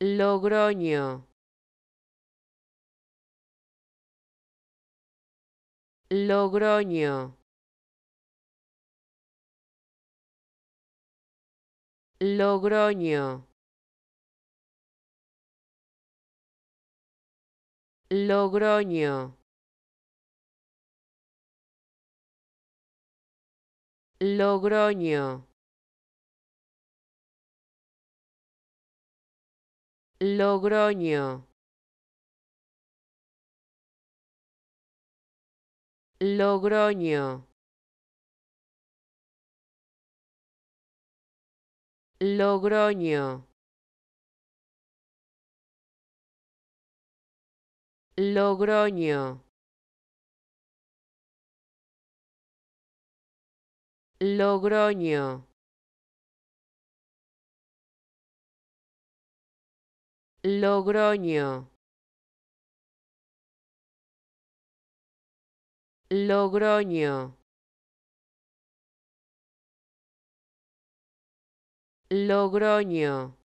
Logroño. Logroño. Logroño. Logroño. Logroño. Logroño. Logroño. Logroño. Logroño. Logroño. Logroño. Logroño. Logroño.